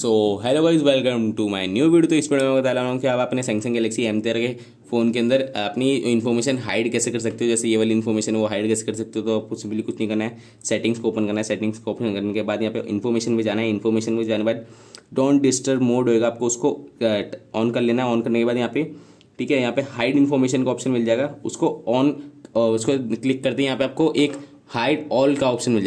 so hello guys welcome to my new video तो इस video में बता रहा हूँ कि आप अपने सैमसंग गैलेक्सी एम तेरह के फ़ोन के अंदर अपनी इन्फॉर्मेशन हाइड कैसे कर सकते हो जैसे ये वाली इन्फॉर्मेशन वो हाइड कैसे कर सकते हो तो आपको सिंपली कुछ नहीं करना है सेटिंग्स को ओपन करना है सेटिंग्स को ओपन करने के बाद यहाँ पे इन्फॉर्मेशन में जाना है इन्फॉर्मेशन में जाने के बाद डोंट डिस्टर्ब मोड होगा आपको उसको ऑन uh, कर लेना है ऑन करने के बाद यहाँ पे ठीक है यहाँ पे हाइड इन्फॉर्मेशन का ऑप्शन मिल जाएगा उसको ऑन uh, उसको क्लिक करते हैं यहाँ पे आपको एक हाइड ऑल का ऑप्शन मिल जाएगा